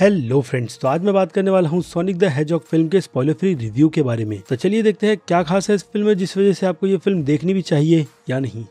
hello friends तो आज मैं बात करने वाला हूँ सोनिक द हेजॉक फिल्म के स्पॉइलर फ्री रिव्यू के बारे में तो चलिए देखते हैं क्या खास है इस फिल्म में जिस वजह से आपको ये फिल्म देखनी भी चाहिए या नहीं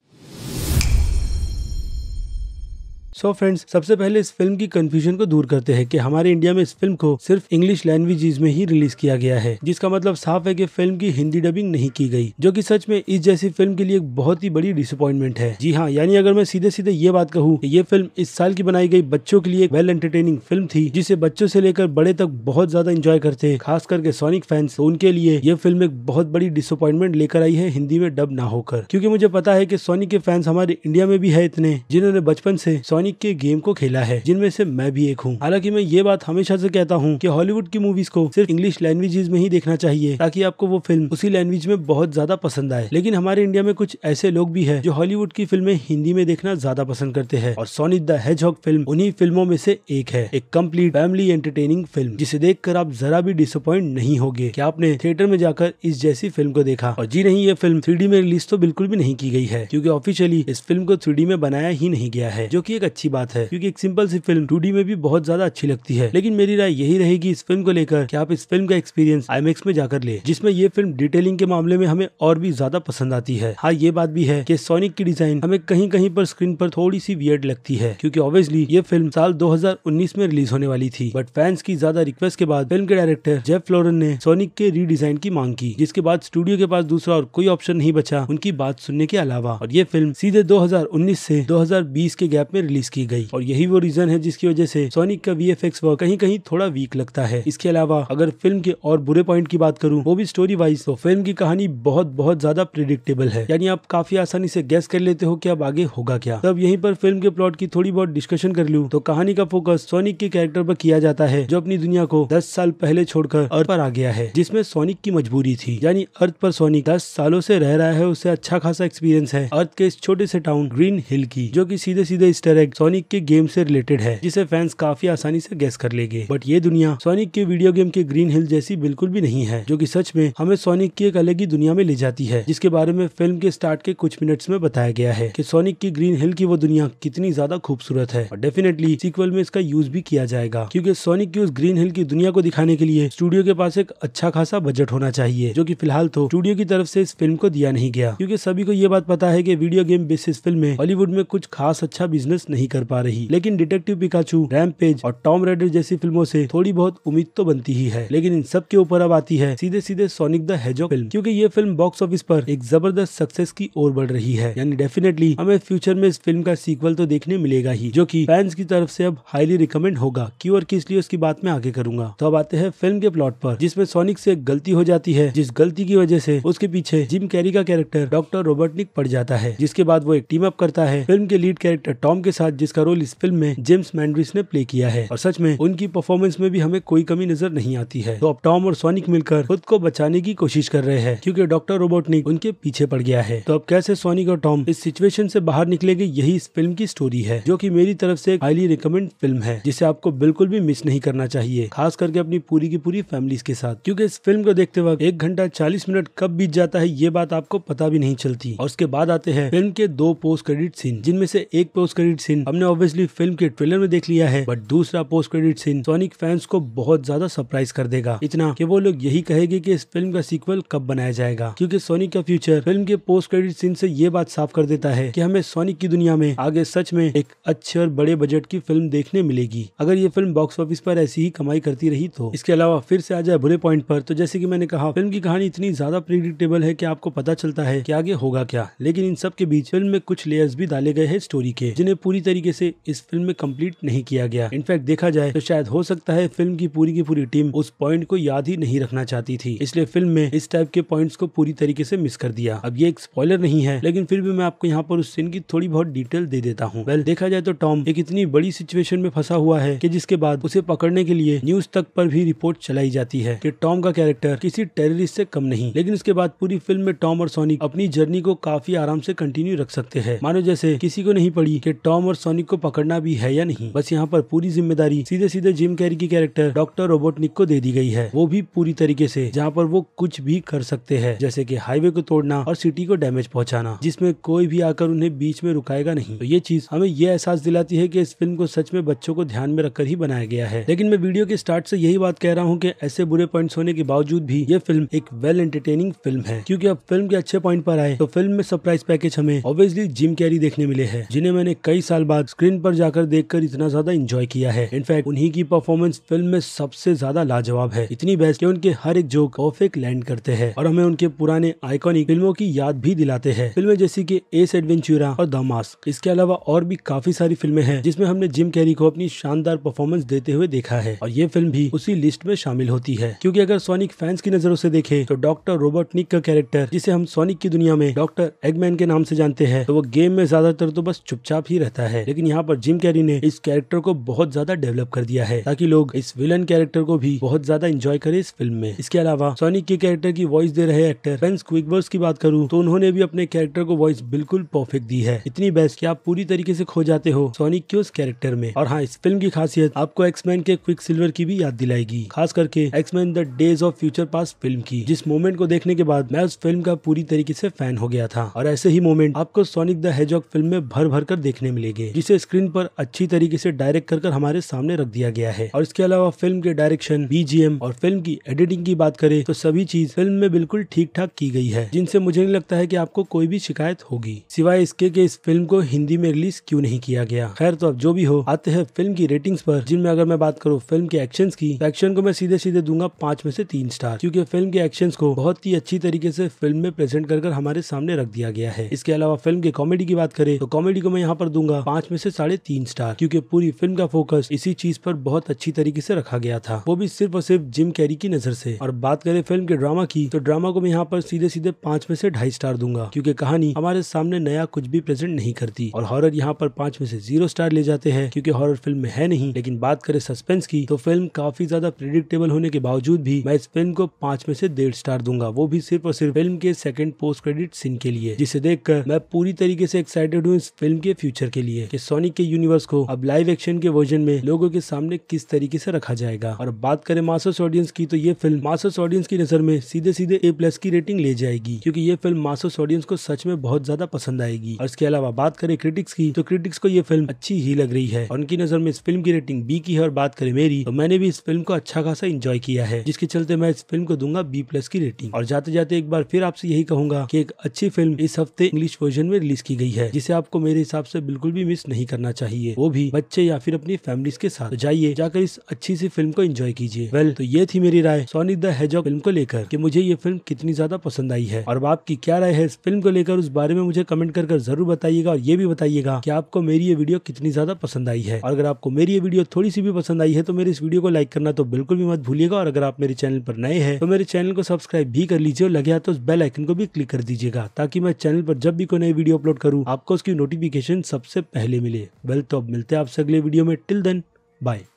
सो फ्रेंड्स सबसे पहले इस फिल्म की कंफ्यूजन को दूर करते हैं कि हमारे इंडिया में इस फिल्म को सिर्फ इंग्लिश लैंग्वेजेस में ही रिलीज किया गया है जिसका मतलब साफ है कि फिल्म की हिंदी डबिंग नहीं की गई जो कि सच में इस जैसी फिल्म के लिए एक बहुत ही बड़ी डिसअपॉइंटमेंट है जी हाँ यानी अगर मैं सीधे सीधे ये बात कहूँ ये फिल्म इस साल की बनाई गई बच्चों के लिए एक वेल एंटरटेनिंग फिल्म थी जिसे बच्चों से लेकर बड़े तक बहुत ज्यादा इंजॉय करते खास करके सोनिक तो फैंस उनके लिए ये फिल्म एक बहुत बड़ी डिसअपॉइंटमेंट लेकर आई है हिंदी में डब ना होकर क्यूँकी मुझे पता है की सोनिक के फैंस हमारे इंडिया में भी है इतने जिन्होंने बचपन से सोनिक पैनिक के गेम को खेला है जिनमें से मैं भी एक हूँ हालांकि मैं ये बात हमेशा से कहता हूँ कि हॉलीवुड की मूवीज को सिर्फ इंग्लिश लैंग्वेज में ही देखना चाहिए ताकि आपको वो फिल्म उसी लैंग्वेज में बहुत ज्यादा पसंद आए लेकिन हमारे इंडिया में कुछ ऐसे लोग भी है जो हॉलीवुड की फिल्में हिंदी में देखना ज्यादा पसंद करते हैं और सोनिक द हेज फिल्म उन्ही फिल्मों में से एक है एक कम्प्लीट फैमिली एंटरटेनिंग फिल्म जिसे देख आप जरा भी डिसअपॉइंट नहीं हो क्या आपने थिएटर में जाकर इस जैसी फिल्म को देखा और जी नहीं ये फिल्म थ्री में रिलीज तो बिल्कुल भी नहीं की गई है क्योंकि ऑफिशियली इस फिल्म को थ्री में बनाया ही नहीं गया है जो की एक अच्छी बात है क्योंकि एक सिंपल सी फिल्म टू में भी बहुत ज्यादा अच्छी लगती है लेकिन मेरी राय यही रहेगी इस फिल्म को लेकर कि आप इस फिल्म का एक्सपीरियंस आई में जाकर ले जिसमें ये फिल्म डिटेलिंग के मामले में हमें और भी ज्यादा पसंद आती है हाँ ये बात भी है की सोनिक की डिजाइन हमें कहीं कहीं पर स्क्रीन पर थोड़ी सी वियर्ड लगती है क्यूँकी ऑब्वियसली ये फिल्म साल दो में रिलीज होने वाली थी बट फैंस की ज्यादा रिक्वेस्ट के बाद फिल्म के डायरेक्टर जेफ फ्लोरन ने सोनिक के रीडिजाइन की मांग की जिसके बाद स्टूडियो के पास दूसरा और कोई ऑप्शन नहीं बचा उनकी बात सुनने के अलावा और ये फिल्म सीधे 2019 से 2020 के गैप में रिलीज रिलीज की गई और यही वो रीजन है जिसकी वजह से सोनिक का वी वर्क कहीं कहीं थोड़ा वीक लगता है इसके अलावा अगर फिल्म के और बुरे पॉइंट की बात करूँ वो भी स्टोरी वाइज तो फिल्म की कहानी बहुत बहुत ज्यादा प्रिडिक्टेबल है यानी आप काफी आसानी से गैस कर लेते हो कि अब आगे होगा क्या तब यहीं पर फिल्म के प्लॉट की थोड़ी बहुत डिस्कशन कर लूँ तो कहानी का फोकस सोनिक के कैरेक्टर पर किया जाता है जो अपनी दुनिया को दस साल पहले छोड़कर अर्थ पर आ गया है जिसमें सोनिक की मजबूरी थी यानी अर्थ पर सोनिक दस सालों से रह रहा है उसे अच्छा खासा एक्सपीरियंस है अर्थ के इस छोटे से टाउन ग्रीन हिल की जो कि सीधे सीधे इस तरह सोनिक के गेम से रिलेटेड है जिसे फैंस काफी आसानी से गैस कर लेंगे बट ये दुनिया सोनिक के वीडियो गेम के ग्रीन हिल जैसी बिल्कुल भी नहीं है जो की सच में हमें सोनिक की एक अलग ही दुनिया में ले जाती है जिसके बारे में फिल्म के स्टार्ट के कुछ मिनट्स में बताया गया है की सोनिक की ग्रीन हिल की वो दुनिया कितनी ज्यादा खूबसूरत है और डेफिनेटली सीक्वल में इसका यूज भी किया जाएगा क्यूँकी सोनिक की उस ग्रीन हिल की दुनिया को दिखाने के लिए स्टूडियो के पास एक अच्छा खासा बजट होना चाहिए जो की फिलहाल तो स्टूडियो की तरफ ऐसी इस फिल्म को दिया नहीं गया क्यूँकी सभी को ये बात पता है की वीडियो गेम बेसिस फिल्म में हॉलीवुड में कुछ खास अच्छा बिजनेस नहीं नहीं कर पा रही लेकिन डिटेक्टिव पिकाचू रैम पेज और टॉम रेडर जैसी फिल्मों से थोड़ी बहुत उम्मीद तो बनती ही है लेकिन इन सब के ऊपर अब आती है सीधे सीधे सोनिक द हेजो फिल्म क्योंकि ये फिल्म बॉक्स ऑफिस पर एक जबरदस्त सक्सेस की ओर बढ़ रही है यानी डेफिनेटली हमें फ्यूचर में इस फिल्म का सीक्वल तो देखने मिलेगा ही जो की फैंस की तरफ ऐसी अब हाईली रिकमेंड होगा की और किस लिए उसकी बात में आगे करूंगा तो अब आते हैं फिल्म के प्लॉट आरोप जिसमे सोनिक ऐसी गलती हो जाती है जिस गलती की वजह ऐसी उसके पीछे जिम कैरी का कैरेक्टर डॉक्टर रोबर्टनिक पड़ जाता है जिसके बाद वो एक टीम अप करता है फिल्म के लीड कैरेक्टर टॉम के साथ साथ जिसका रोल इस फिल्म में जेम्स मैंड्रिस ने प्ले किया है और सच में उनकी परफॉर्मेंस में भी हमें कोई कमी नजर नहीं आती है तो अब टॉम और सोनिक मिलकर खुद को बचाने की कोशिश कर रहे हैं क्यूँकी डॉक्टर रोबोटनिक उनके पीछे पड़ गया है तो अब कैसे सोनिक और टॉम इस सिचुएशन ऐसी बाहर निकलेंगे यही इस फिल्म की स्टोरी है जो की मेरी तरफ ऐसी हाईली रिकमेंड फिल्म है जिसे आपको बिल्कुल भी मिस नहीं करना चाहिए खास करके अपनी पूरी की पूरी फैमिली के साथ क्यूँकी इस फिल्म को देखते वक्त एक घंटा चालीस मिनट कब बीत जाता है ये बात आपको पता भी नहीं चलती और उसके बाद आते हैं फिल्म के दो पोस्ट क्रेडिट सीन जिनमें से एक पोस्ट क्रेडिट सीन सीन हमने ऑब्वियसली फिल्म के ट्रेलर में देख लिया है बट दूसरा post credit scene Sonic fans को बहुत ज्यादा सरप्राइज कर देगा इतना कि वो लोग यही कहेगी कि इस फिल्म का सीक्वल कब बनाया जाएगा क्योंकि सोनिक का फ्यूचर फिल्म के पोस्ट क्रेडिट सीन से ये बात साफ कर देता है कि हमें सोनिक की दुनिया में आगे सच में एक अच्छे और बड़े बजट की फिल्म देखने मिलेगी अगर ये फिल्म बॉक्स ऑफिस पर ऐसी ही कमाई करती रही तो इसके अलावा फिर से आ जाए बुरे पॉइंट पर तो जैसे कि मैंने कहा फिल्म की कहानी इतनी ज्यादा प्रिडिक्टेबल है कि आपको पता चलता है कि आगे होगा क्या लेकिन इन सब के बीच फिल्म में कुछ लेयर्स भी डाले गए हैं स्टोरी के जिन्हें पूरी तरीके से इस फिल्म में कंप्लीट नहीं किया गया इनफैक्ट देखा जाए तो शायद हो सकता है फिल्म की पूरी की पूरी टीम उस पॉइंट को याद ही नहीं रखना चाहती थी इसलिए फिल्म में इस टाइप के पॉइंट को पूरी तरीके से मिस कर दिया अब ये एक स्पॉयलर नहीं है लेकिन फिर भी मैं आपको यहाँ पर उस सीन की थोड़ी बहुत डिटेल दे देता हूँ वेल देखा जाए तो टॉम एक इतनी बड़ी सिचुएशन में फंसा हुआ है की जिसके बाद उसे पकड़ने के लिए न्यूज तक पर भी रिपोर्ट चलाई जाती है की टॉम का कैरेक्टर किसी टेररिस्ट से कम नहीं लेकिन उसके बाद पूरी फिल्म में टॉम और सोनी अपनी जर्नी को काफी आराम से कंटिन्यू रख सकते हैं मानो जैसे किसी को नहीं पड़ी कि टॉम और सोनिक को पकड़ना भी है या नहीं बस यहाँ पर पूरी जिम्मेदारी सीधे सीधे जिम कैरी की कैरेक्टर डॉक्टर रोबोटनिक को दे दी गई है वो भी पूरी तरीके से जहाँ पर वो कुछ भी कर सकते हैं जैसे कि हाईवे को तोड़ना और सिटी को डैमेज पहुंचाना जिसमें कोई भी आकर उन्हें बीच में रुकाएगा नहीं तो ये चीज हमें ये एहसास दिलाती है की इस फिल्म को सच में बच्चों को ध्यान में रखकर ही बनाया गया है लेकिन मैं वीडियो के स्टार्ट ऐसी यही बात कह रहा हूँ की ऐसे बुरे पॉइंट होने के बावजूद भी ये फिल्म एक वेल एंटरटेनिंग फिल्म है क्यूँकी अब फिल्म के अच्छे पॉइंट पर आए तो फिल्म में सरप्राइज पैकेज हमें ऑब्वियसली जिम कैरी देखने मिले हैं जिन्हें मैंने कई साल बाद स्क्रीन पर जाकर देखकर इतना ज्यादा इंजॉय किया है इनफैक्ट उन्हीं की परफॉर्मेंस फिल्म में सबसे ज्यादा लाजवाब है इतनी बेस्ट की उनके हर एक जोक परफेक्ट लैंड करते हैं और हमें उनके पुराने आइकॉनिक फिल्मों की याद भी दिलाते हैं फिल्म जैसी की एस एडवेंचुरा और द मास्क इसके अलावा और भी काफी सारी फिल्में हैं जिसमें हमने जिम कैरी को अपनी शानदार परफॉर्मेंस देते हुए देखा है और ये फिल्म भी उसी लिस्ट में शामिल होती है क्योंकि अगर सोनिक फैंस की नजरों से देखें तो डॉक्टर रोबर्ट निक का कैरेक्टर जिसे हम सोनिक की दुनिया में डॉक्टर एगमैन के नाम से जानते हैं तो वो गेम में ज्यादातर तो बस चुपचाप ही रहता है है लेकिन यहाँ पर जिम कैरी ने इस कैरेक्टर को बहुत ज्यादा डेवलप कर दिया है ताकि लोग इस विलन कैरेक्टर को भी बहुत ज्यादा इंजॉय करे इस फिल्म में इसके अलावा सोनिक के कैरेक्टर की वॉइस दे रहे एक्टर फ्रेंस क्विकबर्स की बात करूँ तो उन्होंने भी अपने कैरेक्टर को वॉइस बिल्कुल परफेक्ट दी है इतनी बेस्ट की आप पूरी तरीके ऐसी खो जाते हो सोनिक के उस कैरेक्टर में और हाँ इस फिल्म की खासियत आपको एक्समैन के क्विक सिल्वर की भी याद दिलाएगी खास करके X Men the days of future past film की जिस मोमेंट को देखने के बाद मैं उस फिल्म का पूरी तरीके से फैन हो गया था और ऐसे ही मोमेंट आपको सोनिक द हेजॉक फिल्म में भर भर कर देखने मिलेंगे है जिसे स्क्रीन पर अच्छी तरीके से डायरेक्ट कर, हमारे सामने रख दिया गया है और इसके अलावा फिल्म के डायरेक्शन बीजीएम और फिल्म की एडिटिंग की बात करें तो सभी चीज फिल्म में बिल्कुल ठीक ठाक की गई है जिनसे मुझे नहीं लगता है की आपको कोई भी शिकायत होगी सिवाय इसके इस फिल्म को हिंदी में रिलीज क्यूँ नहीं किया गया खैर तो अब जो भी हो आते हैं फिल्म की रेटिंग्स पर जिनमें अगर मैं बात करूँ फिल्म के एक्शन की एक्शन तो को मैं सीधे सीधे दूंगा पांच में से तीन स्टार क्योंकि फिल्म के एक्शन को बहुत ही अच्छी तरीके से फिल्म में प्रेजेंट कर हमारे सामने रख दिया गया है इसके अलावा फिल्म के कॉमेडी की बात करें तो कॉमेडी को मैं यहाँ पर दूंगा पांच में से साढ़े तीन स्टार क्योंकि पूरी फिल्म का फोकस इसी चीज पर बहुत अच्छी तरीके से रखा गया था वो भी सिर्फ और सिर्फ जिम कैरी की नजर से और बात करें फिल्म के ड्रामा की तो ड्रामा को मैं यहाँ पर सीधे सीधे पांच में से ढाई स्टार दूंगा क्योंकि कहानी हमारे सामने नया कुछ भी प्रेजेंट नहीं करती और हॉरर यहाँ पर पांच में से जीरो स्टार ले जाते हैं क्योंकि हॉरर फिल्म में है नहीं लेकिन बात करें सस्पेंस की तो फिल्म काफी ज्यादा प्रिडिक्टेबल होने के बावजूद भी मैं इस फिल्म को पांच में से डेढ़ स्टार दूंगा वो भी सिर्फ और सिर्फ फिल्म के सेकंड पोस्ट क्रेडिट सीन के लिए जिसे देखकर मैं पूरी तरीके से एक्साइटेड हूँ इस फिल्म के फ्यूचर के लिए रही है कि सोनिक के यूनिवर्स को अब लाइव एक्शन के वर्जन में लोगों के सामने किस तरीके से रखा जाएगा और बात करें मासस ऑडियंस की तो ये फिल्म मासस ऑडियंस की नजर में सीधे सीधे ए प्लस की रेटिंग ले जाएगी क्यूँकी ये फिल्म मासस ऑडियंस को सच में बहुत ज्यादा पसंद आएगी और इसके अलावा बात करें क्रिटिक्स की तो क्रिटिक्स को ये फिल्म अच्छी ही लग रही है उनकी नजर में इस फिल्म की रेटिंग बी की है और बात करे मेरी तो मैंने भी इस फिल्म को अच्छा खासा इंजॉय किया है जिसके चलते मैं इस फिल्म को दूंगा बी प्लस की रेटिंग और जाते जाते एक बार फिर आपसे यही कहूंगा की एक अच्छी फिल्म इस हफ्ते इंग्लिश वर्जन में रिलीज की गई है जिसे आपको मेरे हिसाब से बिल्कुल भी मिस नहीं करना चाहिए वो भी बच्चे या फिर अपनी फैमिली के साथ तो जाइए जाकर इस अच्छी सी फिल्म को एंजॉय कीजिए वेल तो ये थी मेरी राय सोनिक द हेजॉग फिल्म को लेकर कि मुझे ये फिल्म कितनी ज्यादा पसंद आई है और आपकी क्या राय है इस फिल्म को लेकर उस बारे में मुझे कमेंट कर, जरूर बताइएगा और ये भी बताइएगा की आपको मेरी ये वीडियो कितनी ज्यादा पसंद आई है और अगर आपको मेरी ये वीडियो थोड़ी सी भी पसंद आई है तो मेरे इस वीडियो को लाइक करना तो बिल्कुल भी मत भूलिएगा और अगर आप मेरे चैनल पर नए हैं तो मेरे चैनल को सब्सक्राइब भी कर लीजिए और लगे तो उस बेल आइकन को भी क्लिक कर दीजिएगा ताकि मैं चैनल पर जब भी कोई नई वीडियो अपलोड करूँ आपको उसकी नोटिफिकेशन सबसे पहले मिले वेल तो अब मिलते हैं आपसे अगले वीडियो में टिल देन बाय